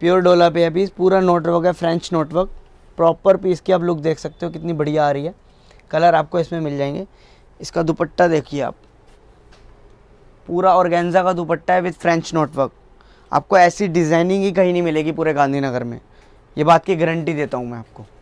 pure डोला पे है पीस पूरा नोटवर्क है फ्रेंच नोटवर्क प्रॉपर पीस की आप लुक देख सकते हो कितनी बढ़िया आ रही है कलर आपको इसमें मिल जाएंगे इसका दुपट्टा देखिए आप पूरा ऑर्गेन्जा का दुपट्टा है विथ फ्रेंच नोटवर्क आपको ऐसी डिज़ाइनिंग ही कहीं नहीं मिलेगी पूरे गांधीनगर में ये बात की गारंटी देता हूँ मैं आपको